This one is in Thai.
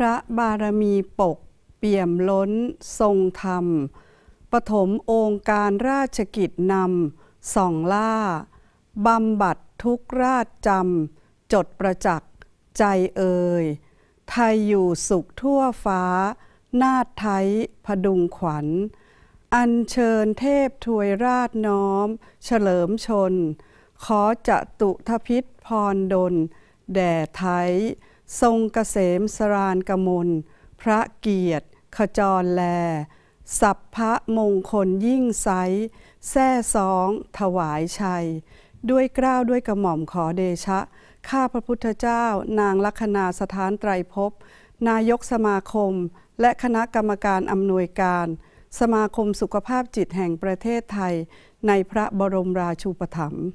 พระบารมีปกเปี่ยมล้นทรงธรรมปฐมองค์การราชกิจนำ ส่องล่า บำบัดทุกราชจำ จดประจักษ์ใจเอ่ยไทยอยู่สุขทั่วฟ้า นาฏไทยพดุงขวัญ อันเชิญเทพทวยราชน้อม เฉลิมชน ขอจะตุทพิษพรดล แด่ไทยทรงกเกษมสรานกมล พระเกียรติขจรแลสัพพะมงคลยิ่งไซแท่สอง ถวายชัย ด้วยกล้าวด้วยกระหม่อมขอเดชะ ข้าพระพุทธเจ้านางลัคนาสถานไตรภพนายกสมาคมและคณะกรรมการอำนวยการ สมาคมสุขภาพจิตแห่งประเทศไทย ในพระบรมราชูปถัมภ์